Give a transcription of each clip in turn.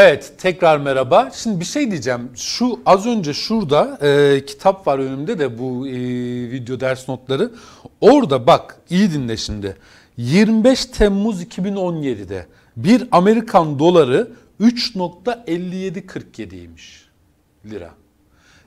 Evet tekrar merhaba. Şimdi bir şey diyeceğim. Şu az önce şurada e, kitap var önümde de bu e, video ders notları. Orada bak iyi dinle şimdi. 25 Temmuz 2017'de bir Amerikan doları 3.5747'ymiş lira.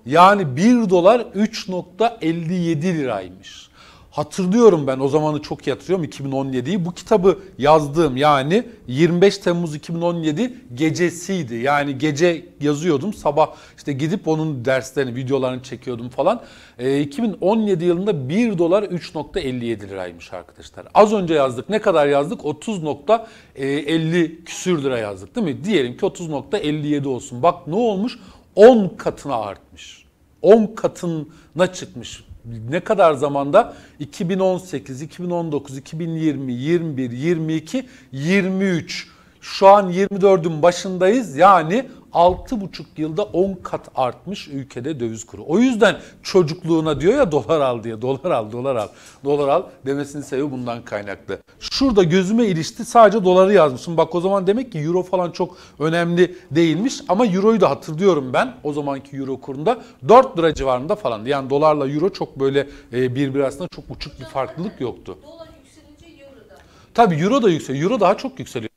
Yani 1 dolar 3.57 liraymış. Hatırlıyorum ben o zamanı çok iyi hatırlıyorum 2017'yi. Bu kitabı yazdığım yani 25 Temmuz 2017 gecesiydi. Yani gece yazıyordum sabah işte gidip onun derslerini videolarını çekiyordum falan. E, ee, 2017 yılında 1 dolar 3.57 liraymış arkadaşlar. Az önce yazdık ne kadar yazdık 30.50 e, küsür lira yazdık değil mi? Diyelim ki 30.57 olsun. Bak ne olmuş 10 katına artmış. 10 katına çıkmış ne kadar zamanda 2018, 2019, 2020, 21, 22, 23 şu an 24'ün başındayız. Yani 6,5 yılda 10 kat artmış ülkede döviz kuru. O yüzden çocukluğuna diyor ya dolar al diye. Dolar al, dolar al, dolar al demesinin sebebi bundan kaynaklı. Şurada gözüme ilişti sadece doları yazmışım. Bak o zaman demek ki euro falan çok önemli değilmiş. Ama euroyu da hatırlıyorum ben o zamanki euro kurunda 4 lira civarında falan. Yani dolarla euro çok böyle e, birbiri arasında çok uçuk bir farklılık yoktu. Dolar yükselince euro da. Tabii euro da yükseliyor. Euro daha çok yükseliyor.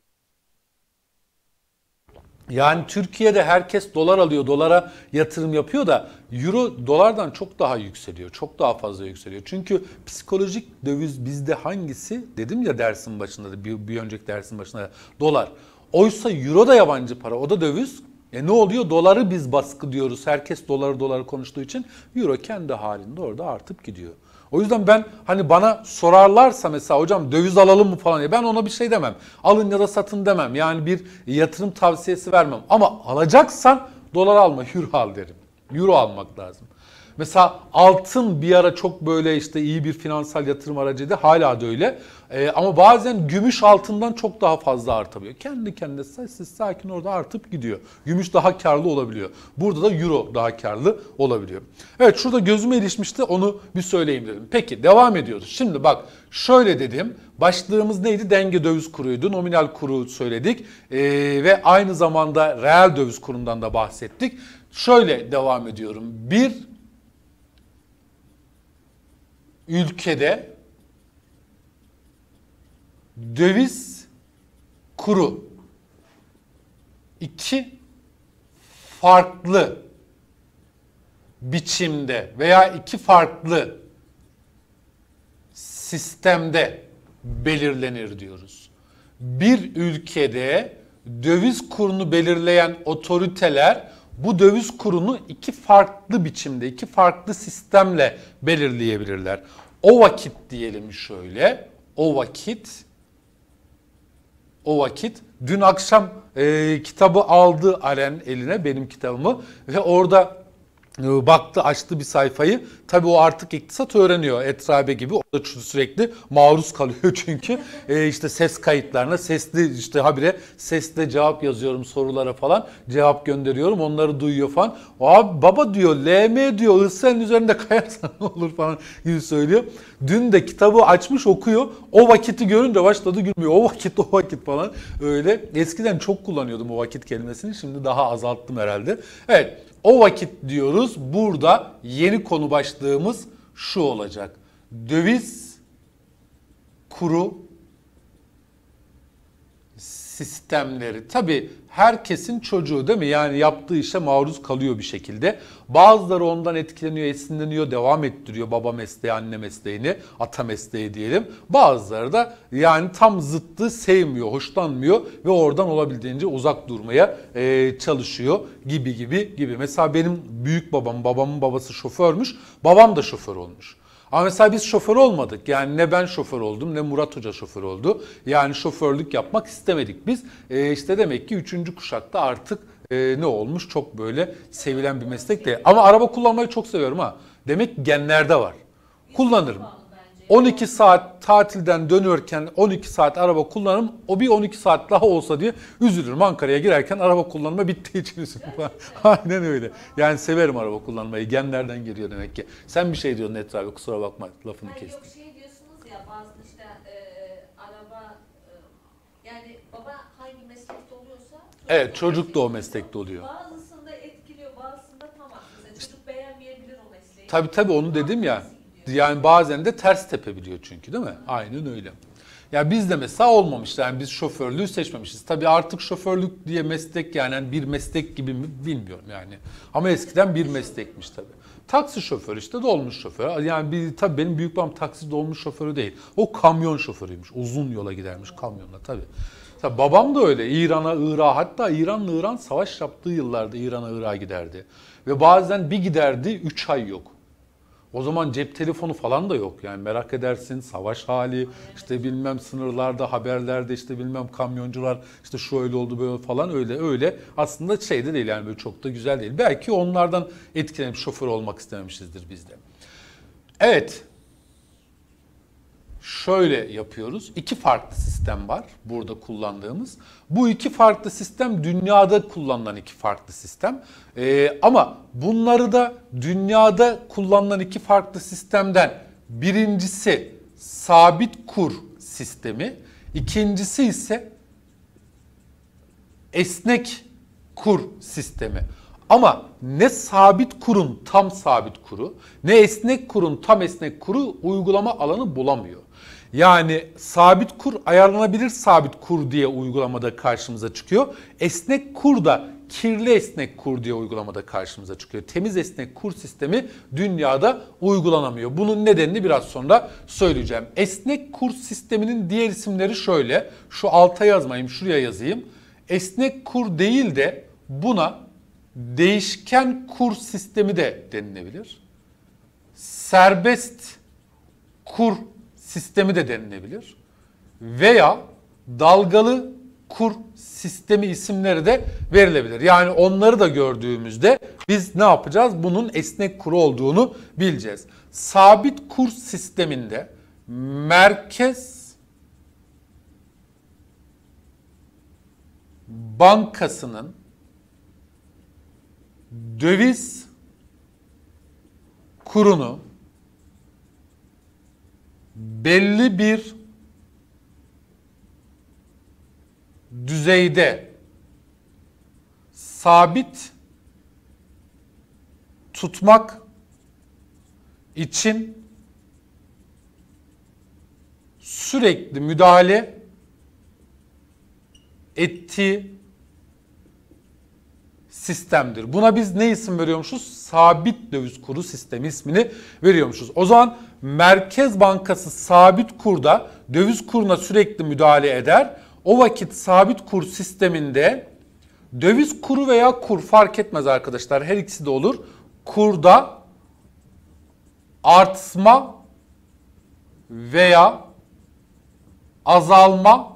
Yani Türkiye'de herkes dolar alıyor, dolara yatırım yapıyor da euro dolardan çok daha yükseliyor. Çok daha fazla yükseliyor. Çünkü psikolojik döviz bizde hangisi? Dedim ya dersin başında da bir, bir önceki dersin başında dolar. Oysa euro da yabancı para, o da döviz. E ne oluyor? Doları biz baskı diyoruz. Herkes doları doları konuştuğu için euro kendi halinde orada artıp gidiyor. O yüzden ben hani bana sorarlarsa mesela hocam döviz alalım mı falan diye ben ona bir şey demem. Alın ya da satın demem. Yani bir yatırım tavsiyesi vermem. Ama alacaksan dolar alma hür hürhal derim euro almak lazım. Mesela altın bir ara çok böyle işte iyi bir finansal yatırım aracıydı. Hala da öyle. Ee, ama bazen gümüş altından çok daha fazla artabiliyor. Kendi kendine sessiz sakin orada artıp gidiyor. Gümüş daha karlı olabiliyor. Burada da euro daha karlı olabiliyor. Evet şurada gözüme ilişmişti onu bir söyleyeyim dedim. Peki devam ediyoruz. Şimdi bak şöyle dedim. Başlığımız neydi? Denge döviz kuruydu. Nominal kuru söyledik. Ee, ve aynı zamanda reel döviz kurundan da bahsettik şöyle devam ediyorum. Bir ülkede döviz kuru iki farklı biçimde veya iki farklı sistemde belirlenir diyoruz. Bir ülkede döviz kurunu belirleyen otoriteler bu döviz kurunu iki farklı biçimde, iki farklı sistemle belirleyebilirler. O vakit diyelim şöyle, o vakit o vakit dün akşam e, kitabı aldı Aren eline benim kitabımı ve orada ee, baktı açtı bir sayfayı. Tabii o artık iktisat öğreniyor Etrabe gibi. O da sürekli maruz kalıyor çünkü e, işte ses kayıtlarına sesli işte habire sesle cevap yazıyorum sorulara falan. Cevap gönderiyorum onları duyuyor falan. Abi baba diyor LM diyor ısrarın üzerinde kayarsan ne olur falan gibi söylüyor. Dün de kitabı açmış okuyor. O vakiti görünce başladı gülmüyor. O vakit o vakit falan öyle. Eskiden çok kullanıyordum o vakit kelimesini. Şimdi daha azalttım herhalde. Evet o vakit diyoruz burada yeni konu başlığımız şu olacak. Döviz kuru sistemleri. Tabi herkesin çocuğu değil mi? Yani yaptığı işe maruz kalıyor bir şekilde. Bazıları ondan etkileniyor, esinleniyor, devam ettiriyor baba mesleği, anne mesleğini, ata mesleği diyelim. Bazıları da yani tam zıttı sevmiyor, hoşlanmıyor ve oradan olabildiğince uzak durmaya e, çalışıyor gibi gibi gibi. Mesela benim büyük babam, babamın babası şoförmüş, babam da şoför olmuş. Ama mesela biz şoför olmadık. Yani ne ben şoför oldum ne Murat Hoca şoför oldu. Yani şoförlük yapmak istemedik biz. E, işte demek ki üçüncü kuşakta artık e, ne olmuş çok böyle sevilen bir meslek değil. Ama araba kullanmayı çok seviyorum ha. Demek genlerde var. Kullanırım. 12 saat tatilden dönüyorken 12 saat araba kullanım o bir 12 saat daha olsa diye üzülürüm. Ankara'ya girerken araba kullanma bittiği için üzülürüm. Aynen öyle. Yani severim araba kullanmayı. Genlerden geliyor demek ki. Sen bir şey diyorsun Netra abi kusura bakma lafını Hayır, kestim. Yok şey diyorsunuz ya bazı işte e, araba e, yani baba hangi meslekte oluyorsa Evet çocuk da o meslekte oluyor. Bazısında etkiliyor bazısında tamam. Mesela çocuk beğenmeyebilir o mesleği. Tabii tabii onu dedim ya. Yani bazen de ters tepebiliyor çünkü değil mi? Aynen öyle. Ya yani biz de mesela olmamışlar, Yani biz şoförlüğü seçmemişiz. Tabii artık şoförlük diye meslek yani hani bir meslek gibi mi bilmiyorum yani. Ama eskiden bir meslekmiş tabii. Taksi şoförü işte dolmuş şoförü. Yani bir, tabii benim büyük babam taksi dolmuş şoförü değil. O kamyon şoförüymüş. Uzun yola gidermiş kamyonla tabii. Tabii babam da öyle. İran'a, Irak'a hatta İran'la İran savaş yaptığı yıllarda İran'a, Irak'a giderdi. Ve bazen bir giderdi 3 ay yok. O zaman cep telefonu falan da yok yani merak edersin savaş hali işte bilmem sınırlarda haberlerde işte bilmem kamyoncular işte şu öyle oldu böyle falan öyle öyle aslında şey de değil yani böyle çok da güzel değil. Belki onlardan etkilenip şoför olmak istememişizdir biz de. Evet şöyle yapıyoruz. İki farklı sistem var burada kullandığımız. Bu iki farklı sistem dünyada kullanılan iki farklı sistem. Ee, ama bunları da dünyada kullanılan iki farklı sistemden birincisi sabit kur sistemi, ikincisi ise esnek kur sistemi. Ama ne sabit kurun tam sabit kuru ne esnek kurun tam esnek kuru uygulama alanı bulamıyor. Yani sabit kur ayarlanabilir sabit kur diye uygulamada karşımıza çıkıyor. Esnek kur da kirli esnek kur diye uygulamada karşımıza çıkıyor. Temiz esnek kur sistemi dünyada uygulanamıyor. Bunun nedenini biraz sonra söyleyeceğim. Esnek kur sisteminin diğer isimleri şöyle. Şu alta yazmayayım, şuraya yazayım. Esnek kur değil de buna değişken kur sistemi de denilebilir. Serbest kur sistemi de denilebilir. Veya dalgalı kur sistemi isimleri de verilebilir. Yani onları da gördüğümüzde biz ne yapacağız? Bunun esnek kuru olduğunu bileceğiz. Sabit kur sisteminde merkez bankasının döviz kurunu belli bir düzeyde sabit tutmak için sürekli müdahale ettiği sistemdir. Buna biz ne isim veriyormuşuz? Sabit döviz kuru sistemi ismini veriyormuşuz. O zaman Merkez Bankası sabit kurda döviz kuruna sürekli müdahale eder. O vakit sabit kur sisteminde döviz kuru veya kur fark etmez arkadaşlar. Her ikisi de olur. Kurda artma veya azalma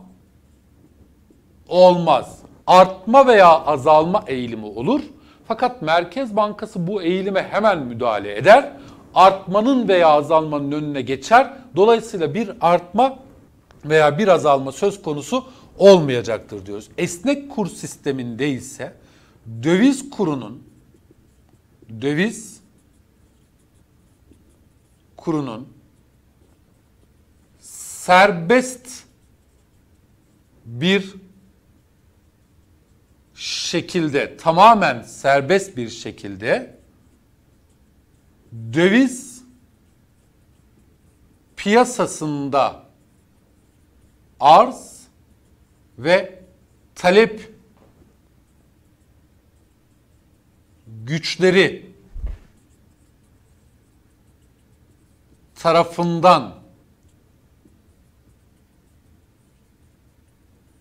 olmaz. Artma veya azalma eğilimi olur. Fakat Merkez Bankası bu eğilime hemen müdahale eder artmanın veya azalmanın önüne geçer. Dolayısıyla bir artma veya bir azalma söz konusu olmayacaktır diyoruz. Esnek kur sisteminde ise döviz kurunun döviz kurunun serbest bir şekilde tamamen serbest bir şekilde döviz piyasasında arz ve talep güçleri tarafından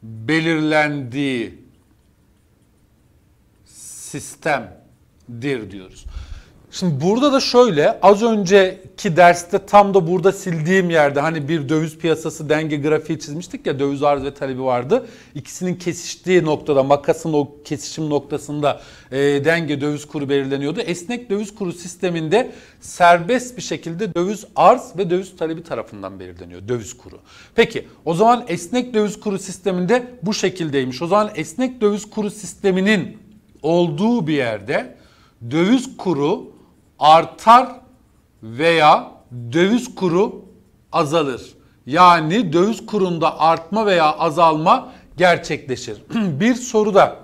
belirlendiği sistemdir diyoruz. Şimdi burada da şöyle az önceki derste tam da burada sildiğim yerde hani bir döviz piyasası denge grafiği çizmiştik ya döviz arz ve talebi vardı. İkisinin kesiştiği noktada makasın o kesişim noktasında e, denge döviz kuru belirleniyordu. Esnek döviz kuru sisteminde serbest bir şekilde döviz arz ve döviz talebi tarafından belirleniyor döviz kuru. Peki o zaman esnek döviz kuru sisteminde bu şekildeymiş. O zaman esnek döviz kuru sisteminin olduğu bir yerde döviz kuru artar veya döviz kuru azalır. Yani döviz kurunda artma veya azalma gerçekleşir. bir soru da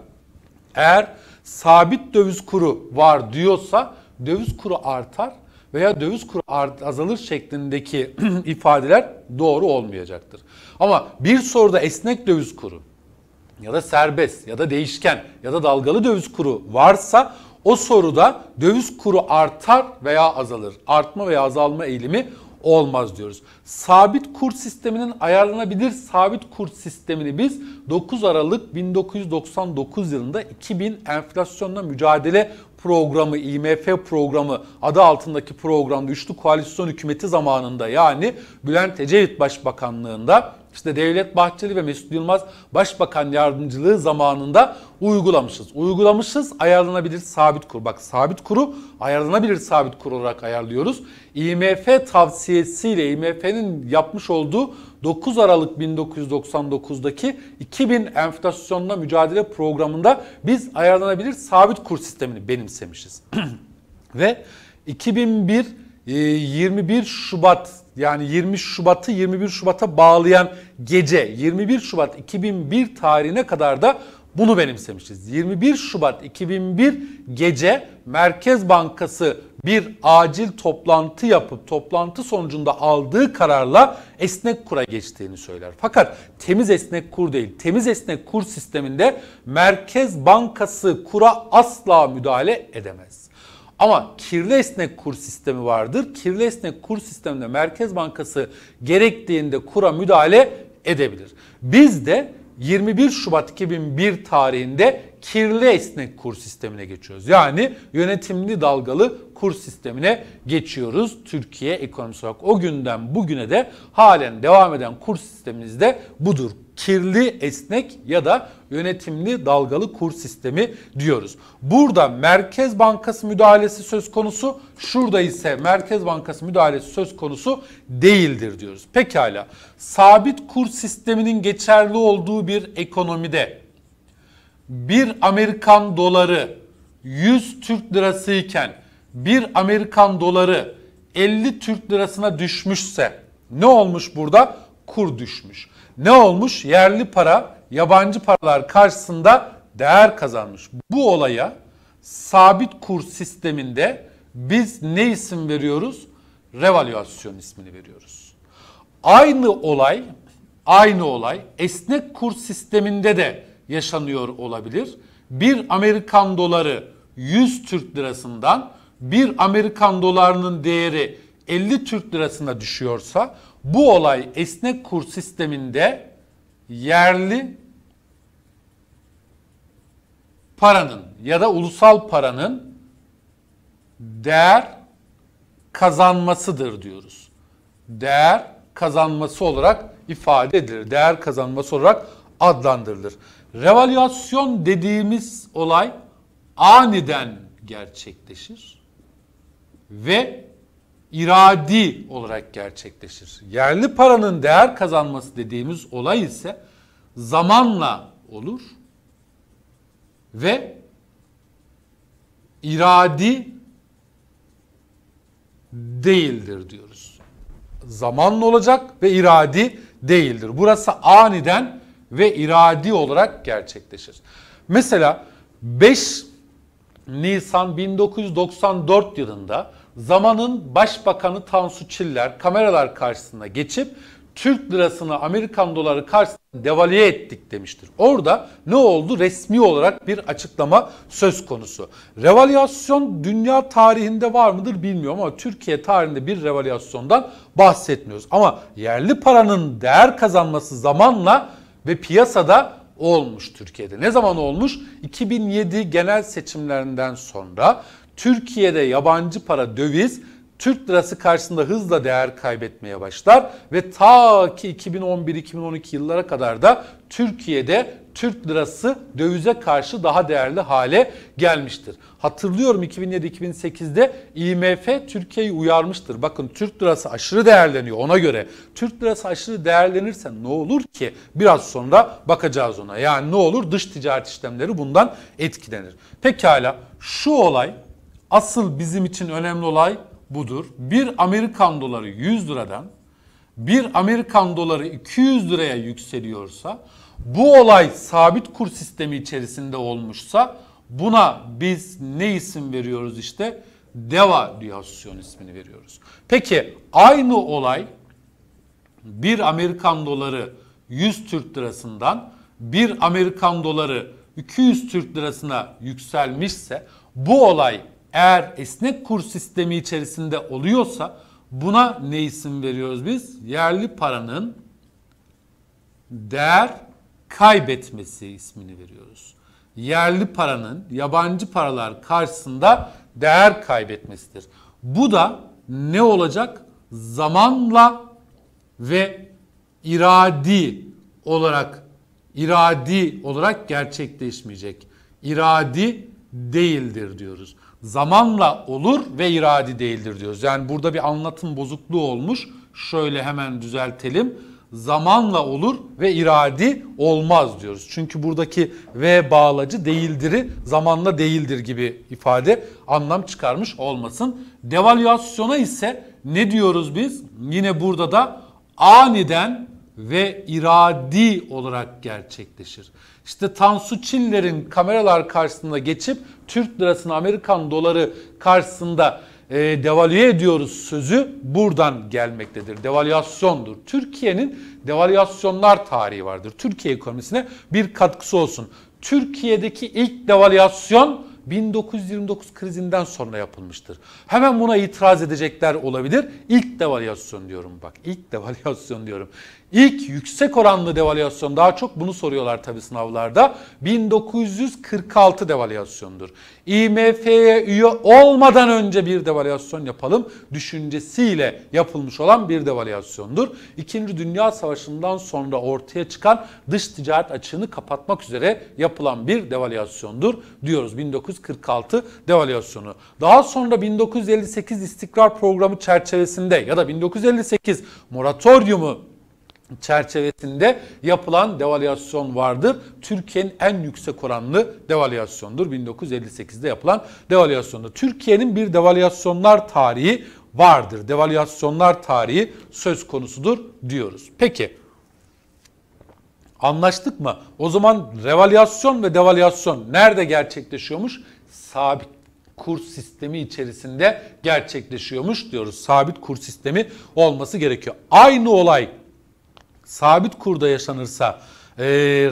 eğer sabit döviz kuru var diyorsa döviz kuru artar veya döviz kuru azalır şeklindeki ifadeler doğru olmayacaktır. Ama bir soruda esnek döviz kuru ya da serbest ya da değişken ya da dalgalı döviz kuru varsa o soruda döviz kuru artar veya azalır. Artma veya azalma eğilimi olmaz diyoruz. Sabit kur sisteminin ayarlanabilir sabit kur sistemini biz 9 Aralık 1999 yılında 2000 enflasyonla mücadele programı, IMF programı adı altındaki programda üçlü koalisyon hükümeti zamanında yani Bülent Ecevit Başbakanlığında işte Devlet Bahçeli ve Mesut Yılmaz Başbakan Yardımcılığı zamanında uygulamışız. Uygulamışız ayarlanabilir sabit kur. Bak sabit kuru ayarlanabilir sabit kur olarak ayarlıyoruz. IMF tavsiyesiyle IMF'nin yapmış olduğu 9 Aralık 1999'daki 2000 enflasyonla mücadele programında biz ayarlanabilir sabit kur sistemini benimsemişiz. ve 2001 21 e, Şubat yani 20 Şubat'ı 21 Şubat'a bağlayan gece 21 Şubat 2001 tarihine kadar da bunu benimsemişiz. 21 Şubat 2001 gece Merkez Bankası bir acil toplantı yapıp toplantı sonucunda aldığı kararla esnek kura geçtiğini söyler. Fakat temiz esnek kur değil. Temiz esnek kur sisteminde Merkez Bankası kura asla müdahale edemez. Ama kirli esnek kur sistemi vardır. Kirli esnek kur sisteminde Merkez Bankası gerektiğinde kura müdahale edebilir. Biz de 21 Şubat 2001 tarihinde kirli esnek kur sistemine geçiyoruz. Yani yönetimli dalgalı kur sistemine geçiyoruz. Türkiye ekonomisi olarak o günden bugüne de halen devam eden kur sistemimiz de budur. Kirli esnek ya da yönetimli dalgalı kur sistemi diyoruz. Burada Merkez Bankası müdahalesi söz konusu, şurada ise Merkez Bankası müdahalesi söz konusu değildir diyoruz. Pekala. Sabit kur sisteminin geçerli olduğu bir ekonomide bir Amerikan doları 100 Türk lirası iken bir Amerikan doları 50 Türk lirasına düşmüşse ne olmuş burada? Kur düşmüş. Ne olmuş? Yerli para yabancı paralar karşısında değer kazanmış. Bu olaya sabit kur sisteminde biz ne isim veriyoruz? Revalüasyon ismini veriyoruz. Aynı olay, aynı olay esnek kur sisteminde de yaşanıyor olabilir. Bir Amerikan doları 100 Türk lirasından bir Amerikan dolarının değeri 50 Türk lirasına düşüyorsa bu olay esnek kur sisteminde yerli paranın ya da ulusal paranın değer kazanmasıdır diyoruz. Değer kazanması olarak ifade edilir. Değer kazanması olarak adlandırılır. Revalüasyon dediğimiz olay aniden gerçekleşir ve iradi olarak gerçekleşir. Yerli paranın değer kazanması dediğimiz olay ise zamanla olur ve iradi değildir diyoruz. Zamanlı olacak ve iradi değildir. Burası aniden ve iradi olarak gerçekleşir. Mesela 5 Nisan 1994 yılında zamanın başbakanı Tansu Çiller kameralar karşısında geçip Türk lirasını Amerikan doları karşısında devalüe ettik demiştir. Orada ne oldu? Resmi olarak bir açıklama söz konusu. Revalüasyon dünya tarihinde var mıdır bilmiyorum ama Türkiye tarihinde bir revalüasyondan bahsetmiyoruz. Ama yerli paranın değer kazanması zamanla ve piyasada olmuş Türkiye'de. Ne zaman olmuş? 2007 genel seçimlerinden sonra Türkiye'de yabancı para döviz Türk lirası karşısında hızla değer kaybetmeye başlar ve ta ki 2011-2012 yıllara kadar da Türkiye'de Türk lirası dövize karşı daha değerli hale gelmiştir. Hatırlıyorum 2007-2008'de IMF Türkiye'yi uyarmıştır. Bakın Türk lirası aşırı değerleniyor ona göre. Türk lirası aşırı değerlenirse ne olur ki? Biraz sonra bakacağız ona. Yani ne olur? Dış ticaret işlemleri bundan etkilenir. Pekala şu olay asıl bizim için önemli olay budur. Bir Amerikan doları 100 liradan bir Amerikan doları 200 liraya yükseliyorsa bu olay sabit kur sistemi içerisinde olmuşsa buna biz ne isim veriyoruz işte? DEVA riyasyon ismini veriyoruz. Peki aynı olay bir Amerikan doları 100 Türk lirasından bir Amerikan doları 200 Türk lirasına yükselmişse bu olay eğer esnek kur sistemi içerisinde oluyorsa buna ne isim veriyoruz biz? Yerli paranın değer kaybetmesi ismini veriyoruz. Yerli paranın yabancı paralar karşısında değer kaybetmesidir. Bu da ne olacak? Zamanla ve iradi olarak iradi olarak gerçekleşmeyecek. İradi değildir diyoruz. Zamanla olur ve iradi değildir diyoruz. Yani burada bir anlatım bozukluğu olmuş. Şöyle hemen düzeltelim zamanla olur ve iradi olmaz diyoruz. Çünkü buradaki ve bağlacı değildir'i zamanla değildir gibi ifade anlam çıkarmış olmasın. Devalüasyona ise ne diyoruz biz? Yine burada da aniden ve iradi olarak gerçekleşir. İşte Tansu Çiller'in kameralar karşısında geçip Türk lirasını Amerikan doları karşısında e, devalüe ediyoruz sözü buradan gelmektedir. Devalüasyondur. Türkiye'nin devalüasyonlar tarihi vardır. Türkiye ekonomisine bir katkısı olsun. Türkiye'deki ilk devalüasyon 1929 krizinden sonra yapılmıştır. Hemen buna itiraz edecekler olabilir. İlk devalüasyon diyorum bak. İlk devalüasyon diyorum. İlk yüksek oranlı devalüasyon daha çok bunu soruyorlar tabi sınavlarda. 1946 devalüasyondur. IMF'ye üye olmadan önce bir devalüasyon yapalım düşüncesiyle yapılmış olan bir devalüasyondur. İkinci Dünya Savaşı'ndan sonra ortaya çıkan dış ticaret açığını kapatmak üzere yapılan bir devalüasyondur diyoruz 1946 devalüasyonu. Daha sonra 1958 istikrar programı çerçevesinde ya da 1958 moratoryumu çerçevesinde yapılan devalüasyon vardır. Türkiye'nin en yüksek oranlı devalüasyondur. 1958'de yapılan devalüasyondur. Türkiye'nin bir devalüasyonlar tarihi vardır. Devalüasyonlar tarihi söz konusudur diyoruz. Peki anlaştık mı? O zaman revalüasyon ve devalüasyon nerede gerçekleşiyormuş? Sabit kur sistemi içerisinde gerçekleşiyormuş diyoruz. Sabit kur sistemi olması gerekiyor. Aynı olay sabit kurda yaşanırsa e,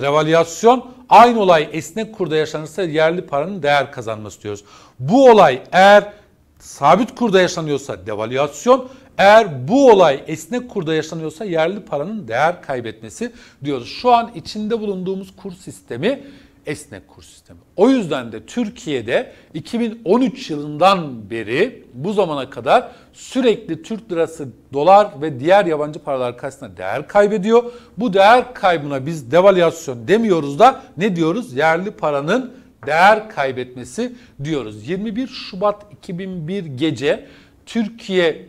revalüasyon, aynı olay esnek kurda yaşanırsa yerli paranın değer kazanması diyoruz. Bu olay eğer sabit kurda yaşanıyorsa devalüasyon, eğer bu olay esnek kurda yaşanıyorsa yerli paranın değer kaybetmesi diyoruz. Şu an içinde bulunduğumuz kur sistemi esnek kur sistemi. O yüzden de Türkiye'de 2013 yılından beri bu zamana kadar sürekli Türk lirası dolar ve diğer yabancı paralar karşısında değer kaybediyor. Bu değer kaybına biz devalüasyon demiyoruz da ne diyoruz? Yerli paranın değer kaybetmesi diyoruz. 21 Şubat 2001 gece Türkiye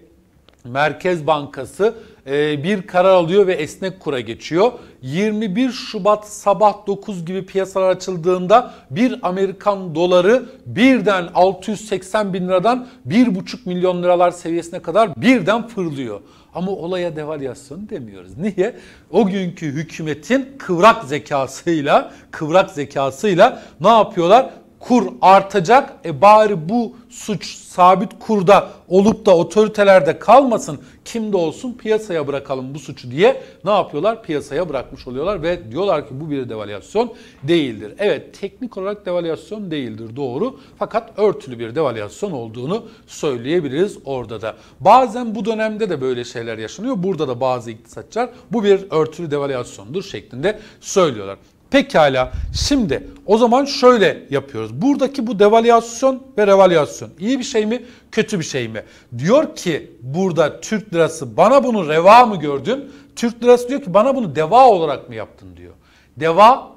Merkez Bankası ee, bir karar alıyor ve esnek kura geçiyor. 21 Şubat sabah 9 gibi piyasalar açıldığında bir Amerikan doları birden 680 bin liradan 1,5 milyon liralar seviyesine kadar birden fırlıyor. Ama olaya devalüasyon demiyoruz. Niye? O günkü hükümetin kıvrak zekasıyla, kıvrak zekasıyla ne yapıyorlar? kur artacak. E bari bu suç sabit kurda olup da otoritelerde kalmasın. kimde olsun piyasaya bırakalım bu suçu diye ne yapıyorlar? Piyasaya bırakmış oluyorlar ve diyorlar ki bu bir devalüasyon değildir. Evet teknik olarak devalüasyon değildir doğru. Fakat örtülü bir devalüasyon olduğunu söyleyebiliriz orada da. Bazen bu dönemde de böyle şeyler yaşanıyor. Burada da bazı iktisatçılar bu bir örtülü devalüasyondur şeklinde söylüyorlar. Pekala şimdi o zaman şöyle yapıyoruz. Buradaki bu devalüasyon ve revalüasyon iyi bir şey mi kötü bir şey mi? Diyor ki burada Türk lirası bana bunu reva mı gördün? Türk lirası diyor ki bana bunu deva olarak mı yaptın diyor. Deva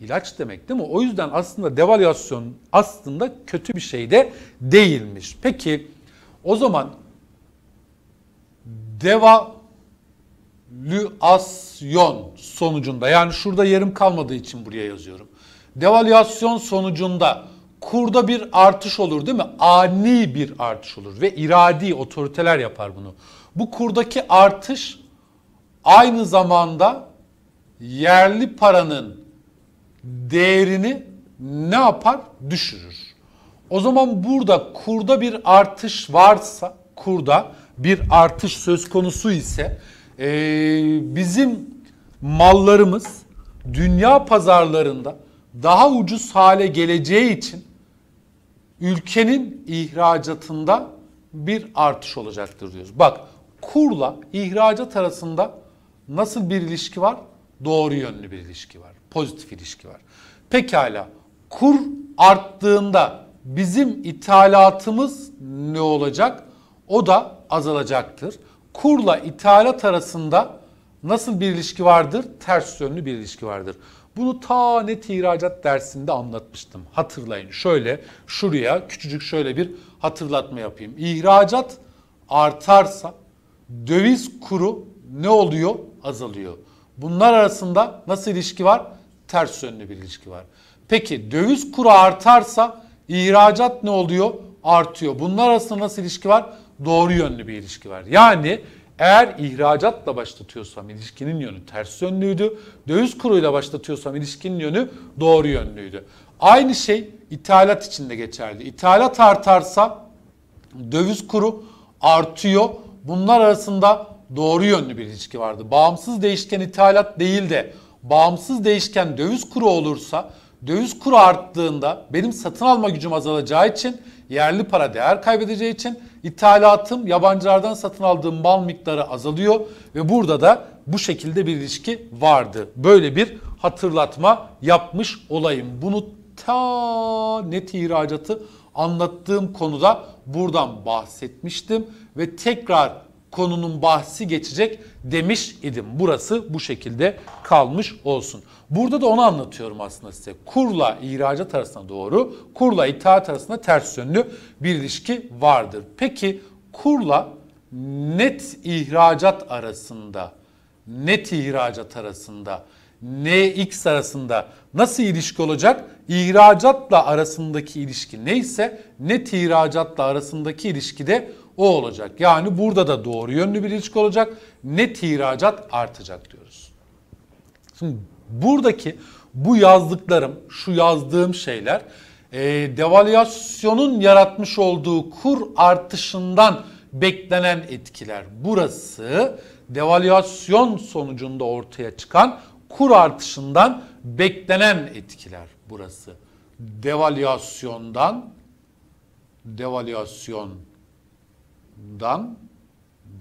ilaç demek değil mi? O yüzden aslında devalüasyon aslında kötü bir şey de değilmiş. Peki o zaman deva devalüasyon sonucunda yani şurada yerim kalmadığı için buraya yazıyorum. Devalüasyon sonucunda kurda bir artış olur değil mi? Ani bir artış olur ve iradi otoriteler yapar bunu. Bu kurdaki artış aynı zamanda yerli paranın değerini ne yapar? Düşürür. O zaman burada kurda bir artış varsa, kurda bir artış söz konusu ise e, bizim mallarımız dünya pazarlarında daha ucuz hale geleceği için ülkenin ihracatında bir artış olacaktır diyoruz. Bak kurla ihracat arasında nasıl bir ilişki var? Doğru yönlü bir ilişki var. Pozitif ilişki var. Pekala kur arttığında bizim ithalatımız ne olacak? O da azalacaktır kurla ithalat arasında nasıl bir ilişki vardır? Ters yönlü bir ilişki vardır. Bunu ta net ihracat dersinde anlatmıştım. Hatırlayın şöyle şuraya küçücük şöyle bir hatırlatma yapayım. İhracat artarsa döviz kuru ne oluyor? Azalıyor. Bunlar arasında nasıl ilişki var? Ters yönlü bir ilişki var. Peki döviz kuru artarsa ihracat ne oluyor? Artıyor. Bunlar arasında nasıl ilişki var? doğru yönlü bir ilişki var. Yani eğer ihracatla başlatıyorsam ilişkinin yönü ters yönlüydü. Döviz kuruyla başlatıyorsam ilişkinin yönü doğru yönlüydü. Aynı şey ithalat için de geçerli. İthalat artarsa döviz kuru artıyor. Bunlar arasında doğru yönlü bir ilişki vardı. Bağımsız değişken ithalat değil de bağımsız değişken döviz kuru olursa döviz kuru arttığında benim satın alma gücüm azalacağı için yerli para değer kaybedeceği için İthalatım yabancılardan satın aldığım mal miktarı azalıyor ve burada da bu şekilde bir ilişki vardı. Böyle bir hatırlatma yapmış olayım. Bunu ta net ihracatı anlattığım konuda buradan bahsetmiştim ve tekrar konunun bahsi geçecek demiş idim. Burası bu şekilde kalmış olsun. Burada da onu anlatıyorum aslında size. Kurla ihracat arasına doğru, kurla ithalat arasında ters yönlü bir ilişki vardır. Peki kurla net ihracat arasında, net ihracat arasında, NX arasında nasıl ilişki olacak? İhracatla arasındaki ilişki neyse net ihracatla arasındaki ilişki de o olacak. Yani burada da doğru yönlü bir ilişki olacak. Net ihracat artacak diyoruz. Şimdi buradaki bu yazdıklarım, şu yazdığım şeyler e, devalüasyonun yaratmış olduğu kur artışından beklenen etkiler. Burası devalüasyon sonucunda ortaya çıkan kur artışından beklenen etkiler burası. Devalüasyondan devalüasyon devalüasyondan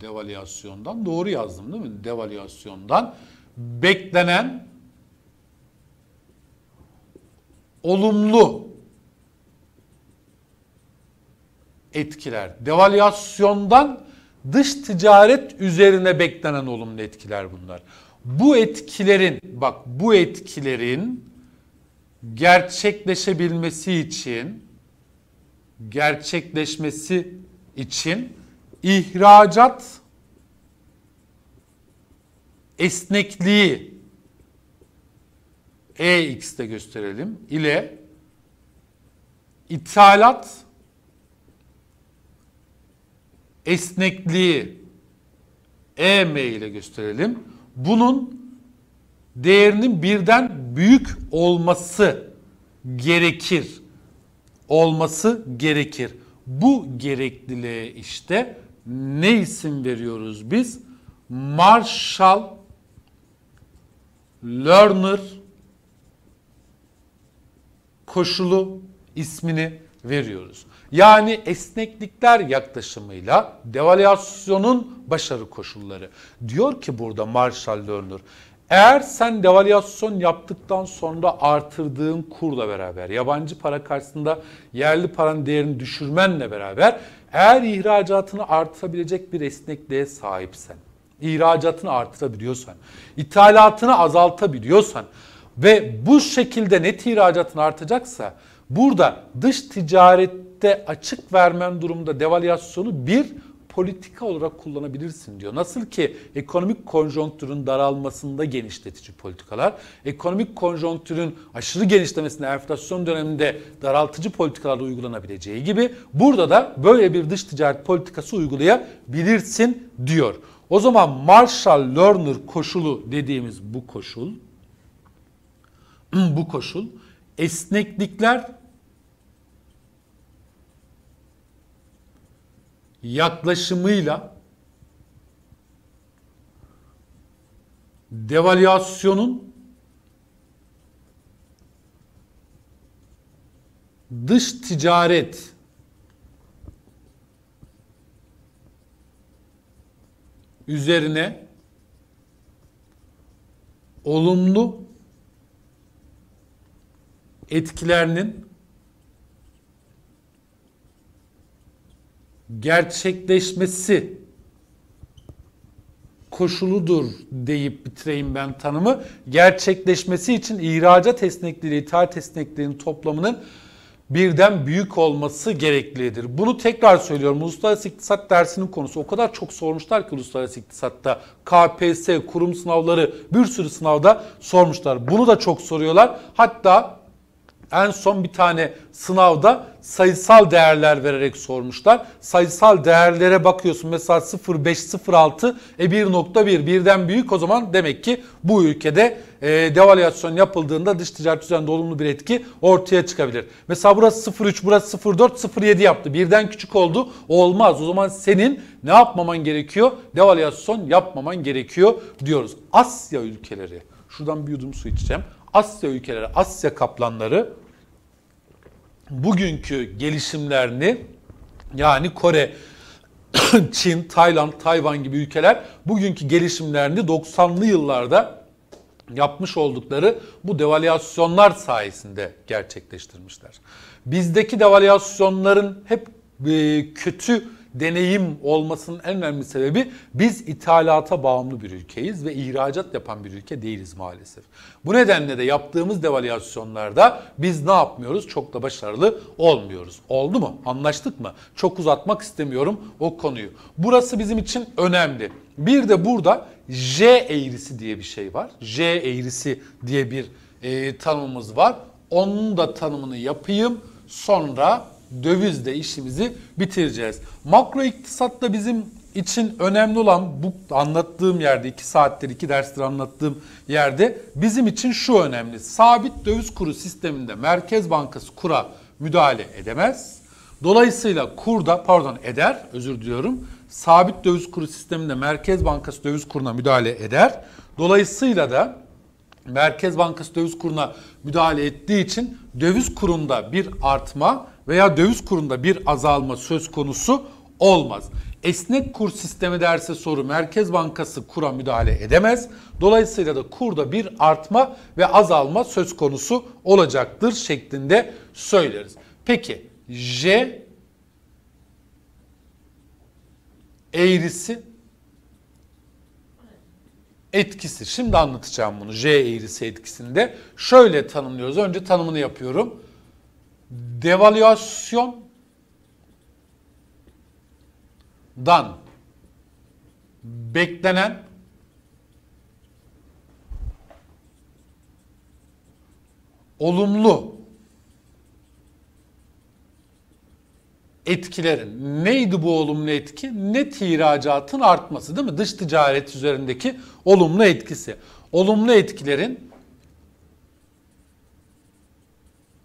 devalüasyondan doğru yazdım değil mi? Devalüasyondan beklenen olumlu etkiler. Devalüasyondan dış ticaret üzerine beklenen olumlu etkiler bunlar. Bu etkilerin bak bu etkilerin gerçekleşebilmesi için gerçekleşmesi için ihracat esnekliği EX'te gösterelim ile ithalat esnekliği EM ile gösterelim. Bunun değerinin birden büyük olması gerekir. Olması gerekir. Bu gerekliliğe işte ne isim veriyoruz biz? Marshall Learner koşulu ismini veriyoruz. Yani esneklikler yaklaşımıyla devalüasyonun başarı koşulları. Diyor ki burada Marshall Learner, eğer sen devalüasyon yaptıktan sonra artırdığın kurla beraber, yabancı para karşısında yerli paranın değerini düşürmenle beraber eğer ihracatını artırabilecek bir esnekliğe sahipsen, ihracatını artırabiliyorsan, ithalatını azaltabiliyorsan ve bu şekilde net ihracatın artacaksa burada dış ticarette açık vermen durumunda devalüasyonu bir politika olarak kullanabilirsin diyor. Nasıl ki ekonomik konjonktürün daralmasında genişletici politikalar, ekonomik konjonktürün aşırı genişlemesinde enflasyon döneminde daraltıcı politikalar uygulanabileceği gibi burada da böyle bir dış ticaret politikası uygulayabilirsin diyor. O zaman Marshall-Lerner koşulu dediğimiz bu koşul bu koşul esneklikler yaklaşımıyla devalüasyonun dış ticaret üzerine olumlu etkilerinin gerçekleşmesi koşuludur deyip bitireyim ben tanımı. Gerçekleşmesi için ihracat esnekliliği, ithal esnekliliğinin toplamının birden büyük olması gereklidir. Bunu tekrar söylüyorum. Uluslararası iktisat dersinin konusu. O kadar çok sormuşlar ki uluslararası iktisatta. KPSS, kurum sınavları bir sürü sınavda sormuşlar. Bunu da çok soruyorlar. Hatta en son bir tane sınavda sayısal değerler vererek sormuşlar. Sayısal değerlere bakıyorsun mesela 0.5, 0.6 e 1.1 birden büyük o zaman demek ki bu ülkede e, devalüasyon yapıldığında dış ticaret üzerinde olumlu bir etki ortaya çıkabilir. Mesela burası 0.3, burası 0.4, 0.7 yaptı. Birden küçük oldu. Olmaz. O zaman senin ne yapmaman gerekiyor? Devalüasyon yapmaman gerekiyor diyoruz. Asya ülkeleri. Şuradan bir yudum su içeceğim. Asya ülkeleri, Asya kaplanları bugünkü gelişimlerini yani Kore, Çin, Tayland, Tayvan gibi ülkeler bugünkü gelişimlerini 90'lı yıllarda yapmış oldukları bu devalüasyonlar sayesinde gerçekleştirmişler. Bizdeki devalüasyonların hep e, kötü deneyim olmasının en önemli sebebi biz ithalata bağımlı bir ülkeyiz ve ihracat yapan bir ülke değiliz maalesef. Bu nedenle de yaptığımız devalüasyonlarda biz ne yapmıyoruz? Çok da başarılı olmuyoruz. Oldu mu? Anlaştık mı? Çok uzatmak istemiyorum o konuyu. Burası bizim için önemli. Bir de burada J eğrisi diye bir şey var. J eğrisi diye bir e, tanımımız var. Onun da tanımını yapayım. Sonra dövizle işimizi bitireceğiz. Makro iktisatta bizim için önemli olan bu anlattığım yerde iki saattir iki derstir anlattığım yerde bizim için şu önemli. Sabit döviz kuru sisteminde Merkez Bankası kura müdahale edemez. Dolayısıyla kurda pardon eder özür diliyorum. Sabit döviz kuru sisteminde Merkez Bankası döviz kuruna müdahale eder. Dolayısıyla da Merkez Bankası döviz kuruna müdahale ettiği için döviz kurunda bir artma veya döviz kurunda bir azalma söz konusu olmaz. Esnek kur sistemi derse soru Merkez Bankası kura müdahale edemez. Dolayısıyla da kurda bir artma ve azalma söz konusu olacaktır şeklinde söyleriz. Peki J eğrisi etkisi. Şimdi anlatacağım bunu. J eğrisi etkisini de şöyle tanımlıyoruz. Önce tanımını yapıyorum devalüasyondan beklenen olumlu etkilerin neydi bu olumlu etki? Net ihracatın artması değil mi? Dış ticaret üzerindeki olumlu etkisi. Olumlu etkilerin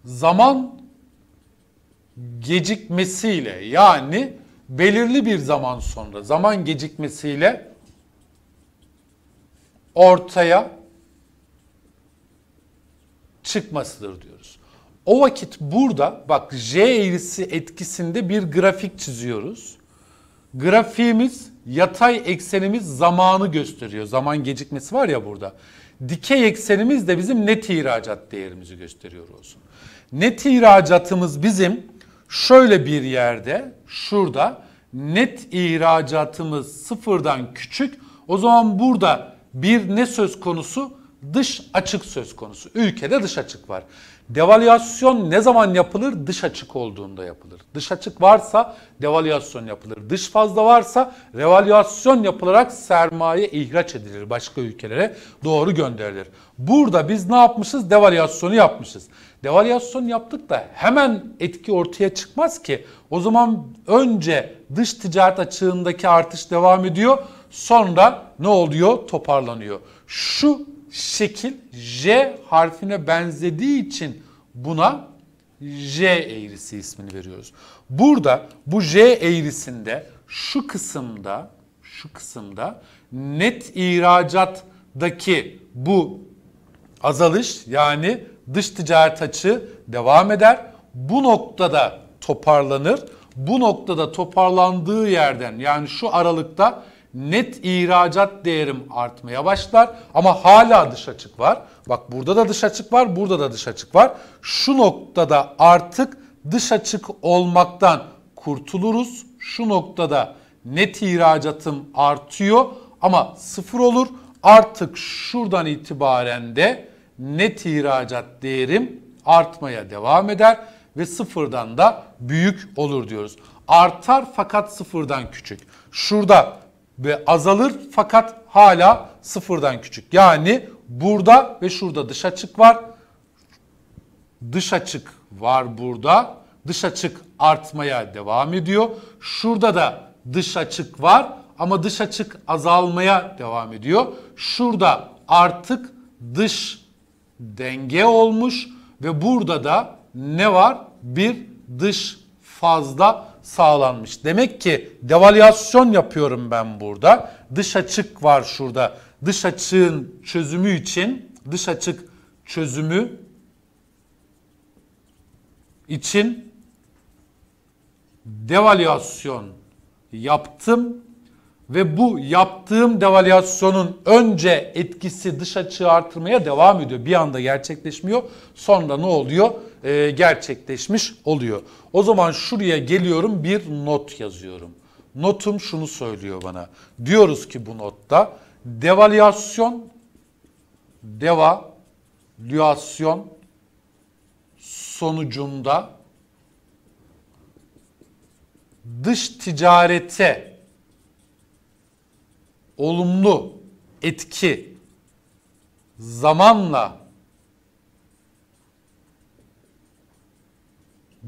zaman gecikmesiyle yani belirli bir zaman sonra zaman gecikmesiyle ortaya çıkmasıdır diyoruz. O vakit burada bak J eğrisi etkisinde bir grafik çiziyoruz. Grafiğimiz yatay eksenimiz zamanı gösteriyor. Zaman gecikmesi var ya burada. Dikey eksenimiz de bizim net ihracat değerimizi gösteriyor olsun. Net ihracatımız bizim şöyle bir yerde şurada net ihracatımız sıfırdan küçük o zaman burada bir ne söz konusu? Dış açık söz konusu. Ülkede dış açık var. Devalüasyon ne zaman yapılır? Dış açık olduğunda yapılır. Dış açık varsa devalüasyon yapılır. Dış fazla varsa revalüasyon yapılarak sermaye ihraç edilir başka ülkelere doğru gönderilir. Burada biz ne yapmışız? Devalüasyonu yapmışız. Devalüasyon yaptık da hemen etki ortaya çıkmaz ki. O zaman önce dış ticaret açığındaki artış devam ediyor. Sonra ne oluyor? Toparlanıyor. Şu şekil J harfine benzediği için buna J eğrisi ismini veriyoruz. Burada bu J eğrisinde şu kısımda şu kısımda net ihracattaki bu azalış yani dış ticaret açığı devam eder. Bu noktada toparlanır. Bu noktada toparlandığı yerden yani şu aralıkta net ihracat değerim artmaya başlar ama hala dış açık var. Bak burada da dış açık var, burada da dış açık var. Şu noktada artık dış açık olmaktan kurtuluruz. Şu noktada net ihracatım artıyor ama sıfır olur. Artık şuradan itibaren de net ihracat değerim artmaya devam eder ve sıfırdan da büyük olur diyoruz. Artar fakat sıfırdan küçük. Şurada ve azalır fakat hala sıfırdan küçük. Yani burada ve şurada dış açık var. Dış açık var burada. Dış açık artmaya devam ediyor. Şurada da dış açık var ama dış açık azalmaya devam ediyor. Şurada artık dış denge olmuş ve burada da ne var? Bir dış fazla sağlanmış. Demek ki devalüasyon yapıyorum ben burada. Dış açık var şurada. Dış açığın çözümü için, dış açık çözümü için devalüasyon yaptım ve bu yaptığım devalüasyonun önce etkisi dış açığı artırmaya devam ediyor. Bir anda gerçekleşmiyor. Sonra ne oluyor? Ee, gerçekleşmiş oluyor. O zaman şuraya geliyorum bir not yazıyorum. Notum şunu söylüyor bana. Diyoruz ki bu notta devalüasyon devalüasyon sonucunda dış ticarete olumlu etki zamanla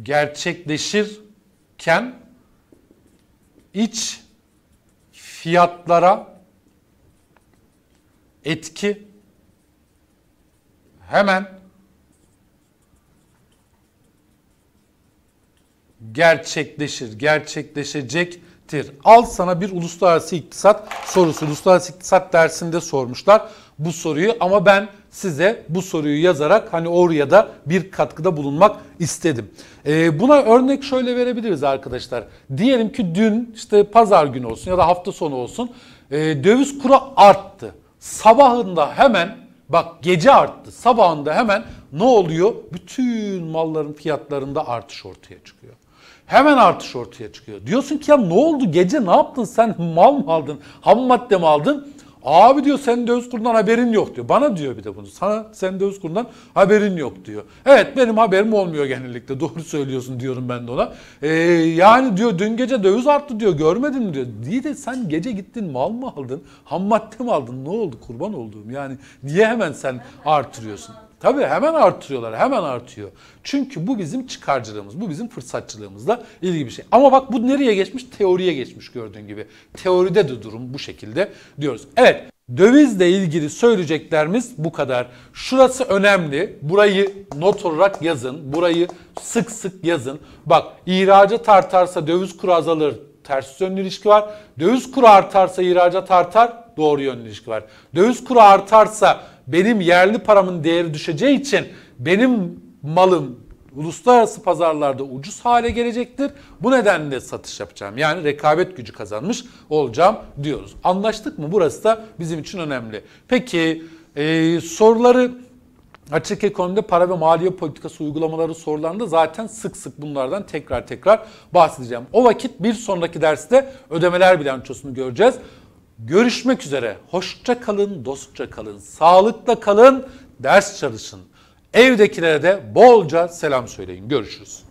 gerçekleşirken iç fiyatlara etki hemen gerçekleşir, gerçekleşecek demektir. Al sana bir uluslararası iktisat sorusu. Uluslararası iktisat dersinde sormuşlar bu soruyu ama ben size bu soruyu yazarak hani oraya da bir katkıda bulunmak istedim. Ee, buna örnek şöyle verebiliriz arkadaşlar. Diyelim ki dün işte pazar günü olsun ya da hafta sonu olsun e, döviz kuru arttı. Sabahında hemen bak gece arttı sabahında hemen ne oluyor? Bütün malların fiyatlarında artış ortaya çıkıyor. Hemen artış ortaya çıkıyor. Diyorsun ki ya ne oldu gece ne yaptın sen mal mı aldın ham madde mi aldın? Abi diyor senin döviz kurundan haberin yok diyor. Bana diyor bir de bunu. Sana senin döviz kurundan haberin yok diyor. Evet benim haberim olmuyor genellikle. Doğru söylüyorsun diyorum ben de ona. Ee, yani diyor dün gece döviz arttı diyor. Görmedin mi diyor. Diye de sen gece gittin mal mı aldın? Ham madde mi aldın? Ne oldu kurban olduğum yani. Niye hemen sen artırıyorsun? Tabii hemen artırıyorlar, hemen artıyor. Çünkü bu bizim çıkarcılığımız, bu bizim fırsatçılığımızla ilgili bir şey. Ama bak bu nereye geçmiş? Teoriye geçmiş gördüğün gibi. Teoride de durum bu şekilde diyoruz. Evet, dövizle ilgili söyleyeceklerimiz bu kadar. Şurası önemli. Burayı not olarak yazın. Burayı sık sık yazın. Bak ihracı tartarsa döviz kuru azalır. Ters yönlü ilişki var. Döviz kuru artarsa ihracat artar. Doğru yönlü ilişki var. Döviz kuru artarsa benim yerli paramın değeri düşeceği için benim malım uluslararası pazarlarda ucuz hale gelecektir. Bu nedenle satış yapacağım. Yani rekabet gücü kazanmış olacağım diyoruz. Anlaştık mı? Burası da bizim için önemli. Peki e, soruları Açık ekonomide para ve maliye politikası uygulamaları sorularında zaten sık sık bunlardan tekrar tekrar bahsedeceğim. O vakit bir sonraki derste ödemeler bilançosunu göreceğiz. Görüşmek üzere. Hoşça kalın, dostça kalın, sağlıkla kalın, ders çalışın. Evdekilere de bolca selam söyleyin. Görüşürüz.